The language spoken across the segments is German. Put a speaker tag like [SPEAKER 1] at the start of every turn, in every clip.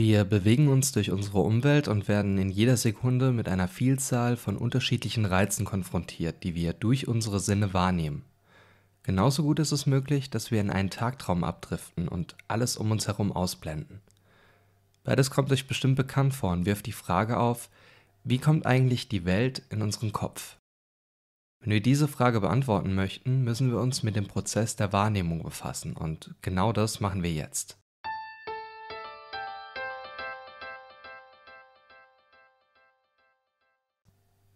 [SPEAKER 1] Wir bewegen uns durch unsere Umwelt und werden in jeder Sekunde mit einer Vielzahl von unterschiedlichen Reizen konfrontiert, die wir durch unsere Sinne wahrnehmen. Genauso gut ist es möglich, dass wir in einen Tagtraum abdriften und alles um uns herum ausblenden. Beides kommt euch bestimmt bekannt vor und wirft die Frage auf, wie kommt eigentlich die Welt in unseren Kopf? Wenn wir diese Frage beantworten möchten, müssen wir uns mit dem Prozess der Wahrnehmung befassen und genau das machen wir jetzt.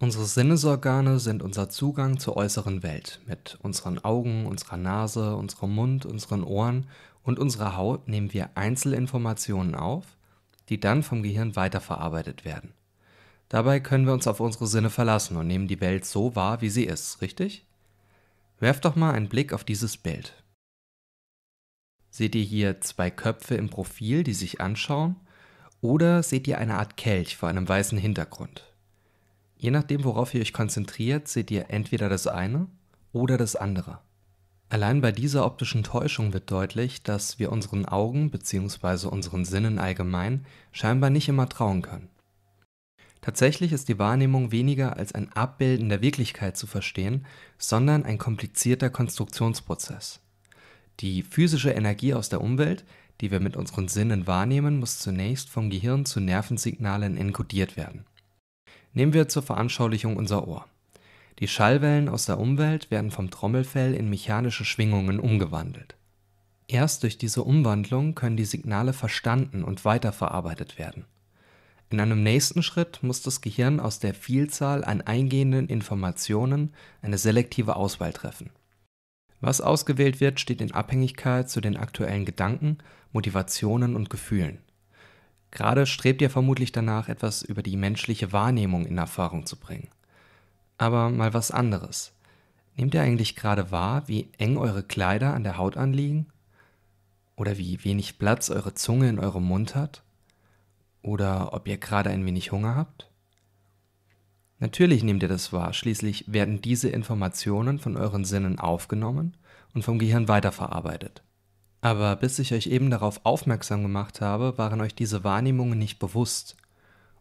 [SPEAKER 1] Unsere Sinnesorgane sind unser Zugang zur äußeren Welt. Mit unseren Augen, unserer Nase, unserem Mund, unseren Ohren und unserer Haut nehmen wir Einzelinformationen auf, die dann vom Gehirn weiterverarbeitet werden. Dabei können wir uns auf unsere Sinne verlassen und nehmen die Welt so wahr, wie sie ist, richtig? Werf doch mal einen Blick auf dieses Bild. Seht ihr hier zwei Köpfe im Profil, die sich anschauen? Oder seht ihr eine Art Kelch vor einem weißen Hintergrund? Je nachdem, worauf ihr euch konzentriert, seht ihr entweder das eine oder das andere. Allein bei dieser optischen Täuschung wird deutlich, dass wir unseren Augen bzw. unseren Sinnen allgemein scheinbar nicht immer trauen können. Tatsächlich ist die Wahrnehmung weniger als ein Abbilden der Wirklichkeit zu verstehen, sondern ein komplizierter Konstruktionsprozess. Die physische Energie aus der Umwelt, die wir mit unseren Sinnen wahrnehmen, muss zunächst vom Gehirn zu Nervensignalen enkodiert werden. Nehmen wir zur Veranschaulichung unser Ohr. Die Schallwellen aus der Umwelt werden vom Trommelfell in mechanische Schwingungen umgewandelt. Erst durch diese Umwandlung können die Signale verstanden und weiterverarbeitet werden. In einem nächsten Schritt muss das Gehirn aus der Vielzahl an eingehenden Informationen eine selektive Auswahl treffen. Was ausgewählt wird, steht in Abhängigkeit zu den aktuellen Gedanken, Motivationen und Gefühlen Gerade strebt ihr vermutlich danach, etwas über die menschliche Wahrnehmung in Erfahrung zu bringen. Aber mal was anderes. Nehmt ihr eigentlich gerade wahr, wie eng eure Kleider an der Haut anliegen? Oder wie wenig Platz eure Zunge in eurem Mund hat? Oder ob ihr gerade ein wenig Hunger habt? Natürlich nehmt ihr das wahr, schließlich werden diese Informationen von euren Sinnen aufgenommen und vom Gehirn weiterverarbeitet. Aber bis ich euch eben darauf aufmerksam gemacht habe, waren euch diese Wahrnehmungen nicht bewusst.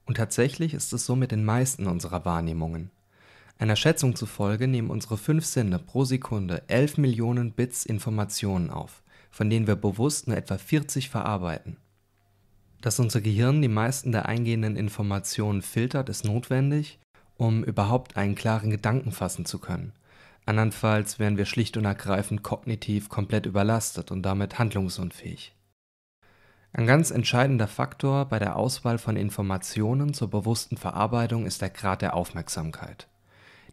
[SPEAKER 1] Und tatsächlich ist es so mit den meisten unserer Wahrnehmungen. Einer Schätzung zufolge nehmen unsere fünf Sinne pro Sekunde 11 Millionen Bits Informationen auf, von denen wir bewusst nur etwa 40 verarbeiten. Dass unser Gehirn die meisten der eingehenden Informationen filtert, ist notwendig, um überhaupt einen klaren Gedanken fassen zu können. Andernfalls wären wir schlicht und ergreifend kognitiv komplett überlastet und damit handlungsunfähig. Ein ganz entscheidender Faktor bei der Auswahl von Informationen zur bewussten Verarbeitung ist der Grad der Aufmerksamkeit.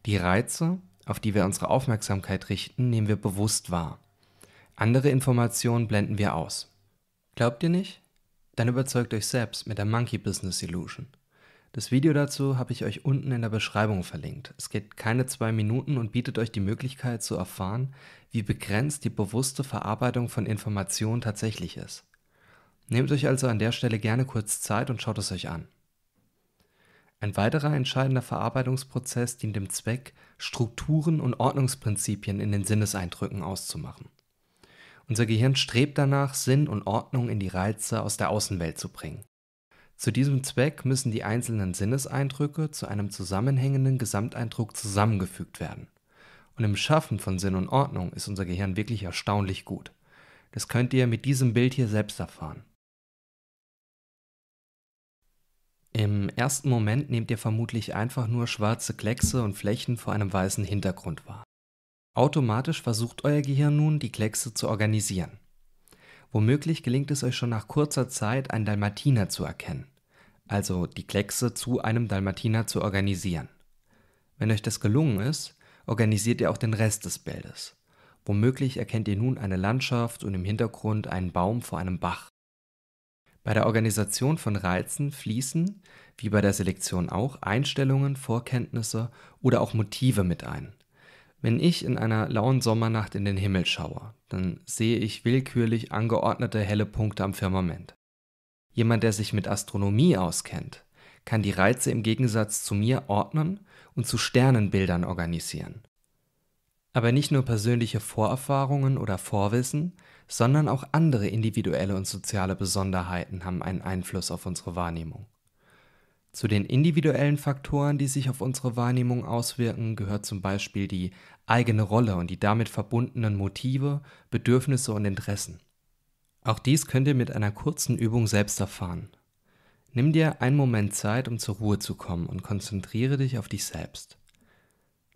[SPEAKER 1] Die Reize, auf die wir unsere Aufmerksamkeit richten, nehmen wir bewusst wahr. Andere Informationen blenden wir aus. Glaubt ihr nicht? Dann überzeugt euch selbst mit der Monkey Business Illusion. Das Video dazu habe ich euch unten in der Beschreibung verlinkt. Es geht keine zwei Minuten und bietet euch die Möglichkeit zu erfahren, wie begrenzt die bewusste Verarbeitung von Informationen tatsächlich ist. Nehmt euch also an der Stelle gerne kurz Zeit und schaut es euch an. Ein weiterer entscheidender Verarbeitungsprozess dient dem Zweck, Strukturen und Ordnungsprinzipien in den Sinneseindrücken auszumachen. Unser Gehirn strebt danach, Sinn und Ordnung in die Reize aus der Außenwelt zu bringen. Zu diesem Zweck müssen die einzelnen Sinneseindrücke zu einem zusammenhängenden Gesamteindruck zusammengefügt werden. Und im Schaffen von Sinn und Ordnung ist unser Gehirn wirklich erstaunlich gut. Das könnt ihr mit diesem Bild hier selbst erfahren. Im ersten Moment nehmt ihr vermutlich einfach nur schwarze Kleckse und Flächen vor einem weißen Hintergrund wahr. Automatisch versucht euer Gehirn nun, die Kleckse zu organisieren. Womöglich gelingt es euch schon nach kurzer Zeit, einen Dalmatiner zu erkennen, also die Kleckse zu einem Dalmatiner zu organisieren. Wenn euch das gelungen ist, organisiert ihr auch den Rest des Bildes. Womöglich erkennt ihr nun eine Landschaft und im Hintergrund einen Baum vor einem Bach. Bei der Organisation von Reizen fließen, wie bei der Selektion auch, Einstellungen, Vorkenntnisse oder auch Motive mit ein. Wenn ich in einer lauen Sommernacht in den Himmel schaue, dann sehe ich willkürlich angeordnete helle Punkte am Firmament. Jemand, der sich mit Astronomie auskennt, kann die Reize im Gegensatz zu mir ordnen und zu Sternenbildern organisieren. Aber nicht nur persönliche Vorerfahrungen oder Vorwissen, sondern auch andere individuelle und soziale Besonderheiten haben einen Einfluss auf unsere Wahrnehmung. Zu den individuellen Faktoren, die sich auf unsere Wahrnehmung auswirken, gehört zum Beispiel die eigene Rolle und die damit verbundenen Motive, Bedürfnisse und Interessen. Auch dies könnt ihr mit einer kurzen Übung selbst erfahren. Nimm dir einen Moment Zeit, um zur Ruhe zu kommen und konzentriere dich auf dich selbst.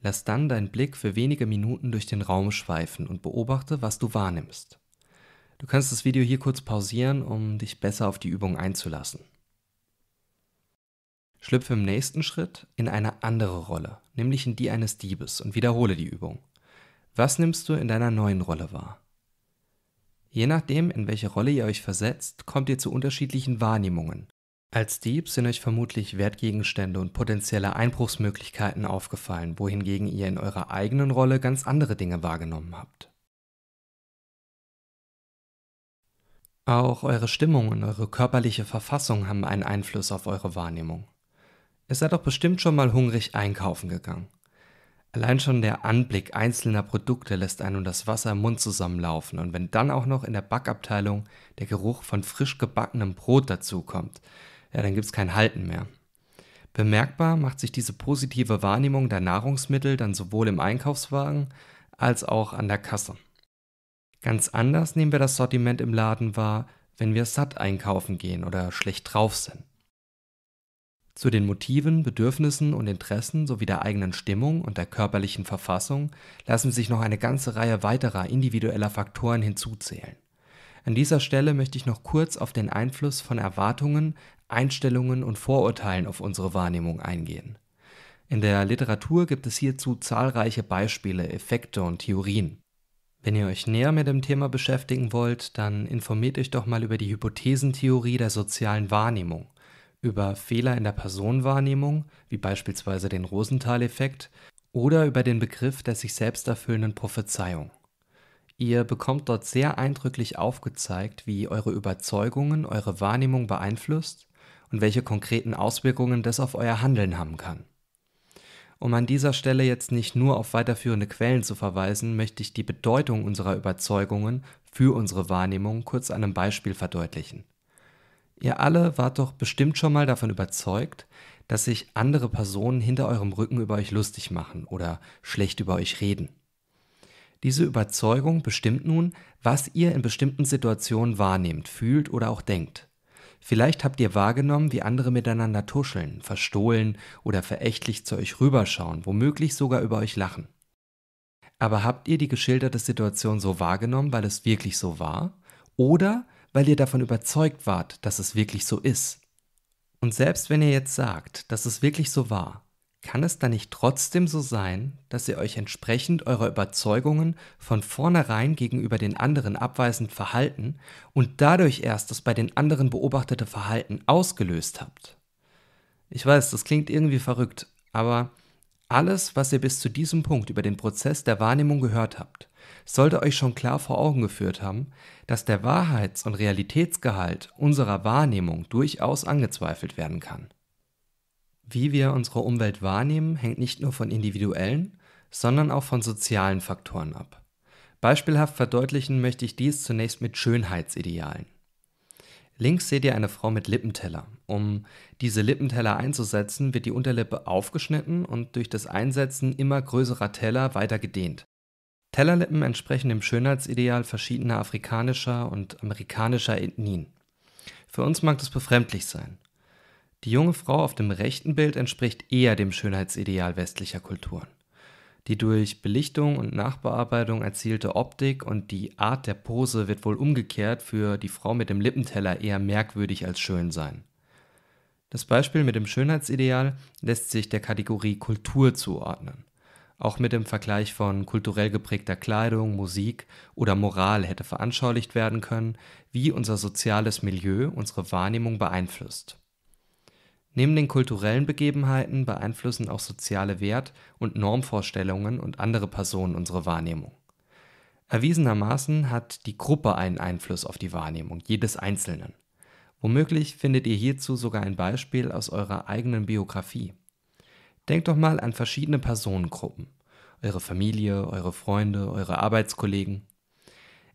[SPEAKER 1] Lass dann deinen Blick für wenige Minuten durch den Raum schweifen und beobachte, was du wahrnimmst. Du kannst das Video hier kurz pausieren, um dich besser auf die Übung einzulassen. Schlüpfe im nächsten Schritt in eine andere Rolle, nämlich in die eines Diebes, und wiederhole die Übung. Was nimmst du in deiner neuen Rolle wahr? Je nachdem, in welche Rolle ihr euch versetzt, kommt ihr zu unterschiedlichen Wahrnehmungen. Als Dieb sind euch vermutlich Wertgegenstände und potenzielle Einbruchsmöglichkeiten aufgefallen, wohingegen ihr in eurer eigenen Rolle ganz andere Dinge wahrgenommen habt. Auch eure Stimmung und eure körperliche Verfassung haben einen Einfluss auf eure Wahrnehmung. Ihr seid doch bestimmt schon mal hungrig einkaufen gegangen. Allein schon der Anblick einzelner Produkte lässt einem das Wasser im Mund zusammenlaufen und wenn dann auch noch in der Backabteilung der Geruch von frisch gebackenem Brot dazukommt, ja, dann gibt's kein Halten mehr. Bemerkbar macht sich diese positive Wahrnehmung der Nahrungsmittel dann sowohl im Einkaufswagen als auch an der Kasse. Ganz anders nehmen wir das Sortiment im Laden wahr, wenn wir satt einkaufen gehen oder schlecht drauf sind. Zu den Motiven, Bedürfnissen und Interessen sowie der eigenen Stimmung und der körperlichen Verfassung lassen sich noch eine ganze Reihe weiterer individueller Faktoren hinzuzählen. An dieser Stelle möchte ich noch kurz auf den Einfluss von Erwartungen, Einstellungen und Vorurteilen auf unsere Wahrnehmung eingehen. In der Literatur gibt es hierzu zahlreiche Beispiele, Effekte und Theorien. Wenn ihr euch näher mit dem Thema beschäftigen wollt, dann informiert euch doch mal über die Hypothesentheorie der sozialen Wahrnehmung über Fehler in der Personenwahrnehmung, wie beispielsweise den Rosenthal-Effekt, oder über den Begriff der sich selbst erfüllenden Prophezeiung. Ihr bekommt dort sehr eindrücklich aufgezeigt, wie eure Überzeugungen eure Wahrnehmung beeinflusst und welche konkreten Auswirkungen das auf euer Handeln haben kann. Um an dieser Stelle jetzt nicht nur auf weiterführende Quellen zu verweisen, möchte ich die Bedeutung unserer Überzeugungen für unsere Wahrnehmung kurz an einem Beispiel verdeutlichen. Ihr alle wart doch bestimmt schon mal davon überzeugt, dass sich andere Personen hinter eurem Rücken über euch lustig machen oder schlecht über euch reden. Diese Überzeugung bestimmt nun, was ihr in bestimmten Situationen wahrnehmt, fühlt oder auch denkt. Vielleicht habt ihr wahrgenommen, wie andere miteinander tuscheln, verstohlen oder verächtlich zu euch rüberschauen, womöglich sogar über euch lachen. Aber habt ihr die geschilderte Situation so wahrgenommen, weil es wirklich so war? Oder weil ihr davon überzeugt wart, dass es wirklich so ist. Und selbst wenn ihr jetzt sagt, dass es wirklich so war, kann es dann nicht trotzdem so sein, dass ihr euch entsprechend eurer Überzeugungen von vornherein gegenüber den anderen abweisend verhalten und dadurch erst das bei den anderen beobachtete Verhalten ausgelöst habt? Ich weiß, das klingt irgendwie verrückt, aber alles, was ihr bis zu diesem Punkt über den Prozess der Wahrnehmung gehört habt, sollte euch schon klar vor Augen geführt haben, dass der Wahrheits- und Realitätsgehalt unserer Wahrnehmung durchaus angezweifelt werden kann. Wie wir unsere Umwelt wahrnehmen, hängt nicht nur von individuellen, sondern auch von sozialen Faktoren ab. Beispielhaft verdeutlichen möchte ich dies zunächst mit Schönheitsidealen. Links seht ihr eine Frau mit Lippenteller. Um diese Lippenteller einzusetzen, wird die Unterlippe aufgeschnitten und durch das Einsetzen immer größerer Teller weiter gedehnt. Tellerlippen entsprechen dem Schönheitsideal verschiedener afrikanischer und amerikanischer Ethnien. Für uns mag das befremdlich sein. Die junge Frau auf dem rechten Bild entspricht eher dem Schönheitsideal westlicher Kulturen. Die durch Belichtung und Nachbearbeitung erzielte Optik und die Art der Pose wird wohl umgekehrt für die Frau mit dem Lippenteller eher merkwürdig als schön sein. Das Beispiel mit dem Schönheitsideal lässt sich der Kategorie Kultur zuordnen. Auch mit dem Vergleich von kulturell geprägter Kleidung, Musik oder Moral hätte veranschaulicht werden können, wie unser soziales Milieu unsere Wahrnehmung beeinflusst. Neben den kulturellen Begebenheiten beeinflussen auch soziale Wert und Normvorstellungen und andere Personen unsere Wahrnehmung. Erwiesenermaßen hat die Gruppe einen Einfluss auf die Wahrnehmung jedes Einzelnen. Womöglich findet ihr hierzu sogar ein Beispiel aus eurer eigenen Biografie. Denkt doch mal an verschiedene Personengruppen. Eure Familie, eure Freunde, eure Arbeitskollegen.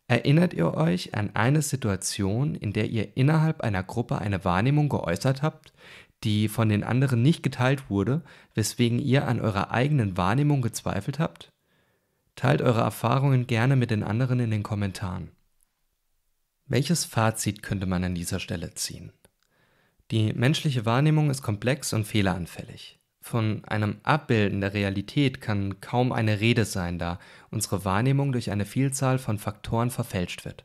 [SPEAKER 1] Erinnert ihr euch an eine Situation, in der ihr innerhalb einer Gruppe eine Wahrnehmung geäußert habt, die von den anderen nicht geteilt wurde, weswegen ihr an eurer eigenen Wahrnehmung gezweifelt habt? Teilt eure Erfahrungen gerne mit den anderen in den Kommentaren. Welches Fazit könnte man an dieser Stelle ziehen? Die menschliche Wahrnehmung ist komplex und fehleranfällig. Von einem Abbilden der Realität kann kaum eine Rede sein, da unsere Wahrnehmung durch eine Vielzahl von Faktoren verfälscht wird.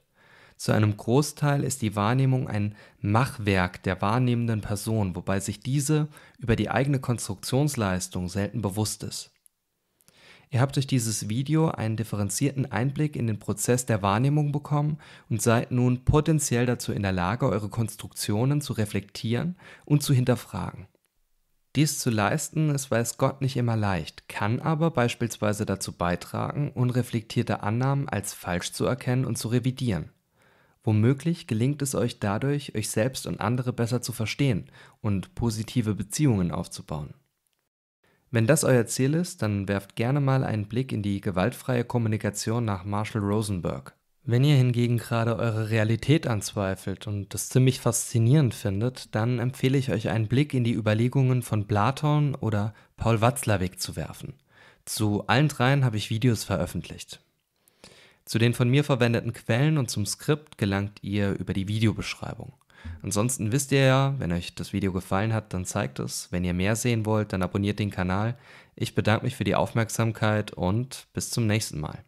[SPEAKER 1] Zu einem Großteil ist die Wahrnehmung ein Machwerk der wahrnehmenden Person, wobei sich diese über die eigene Konstruktionsleistung selten bewusst ist. Ihr habt durch dieses Video einen differenzierten Einblick in den Prozess der Wahrnehmung bekommen und seid nun potenziell dazu in der Lage, eure Konstruktionen zu reflektieren und zu hinterfragen. Dies zu leisten ist weiß Gott nicht immer leicht, kann aber beispielsweise dazu beitragen, unreflektierte Annahmen als falsch zu erkennen und zu revidieren. Womöglich gelingt es euch dadurch, euch selbst und andere besser zu verstehen und positive Beziehungen aufzubauen. Wenn das euer Ziel ist, dann werft gerne mal einen Blick in die gewaltfreie Kommunikation nach Marshall Rosenberg. Wenn ihr hingegen gerade eure Realität anzweifelt und das ziemlich faszinierend findet, dann empfehle ich euch einen Blick in die Überlegungen von Platon oder Paul Watzlawick zu werfen. Zu allen dreien habe ich Videos veröffentlicht. Zu den von mir verwendeten Quellen und zum Skript gelangt ihr über die Videobeschreibung. Ansonsten wisst ihr ja, wenn euch das Video gefallen hat, dann zeigt es. Wenn ihr mehr sehen wollt, dann abonniert den Kanal. Ich bedanke mich für die Aufmerksamkeit und bis zum nächsten Mal.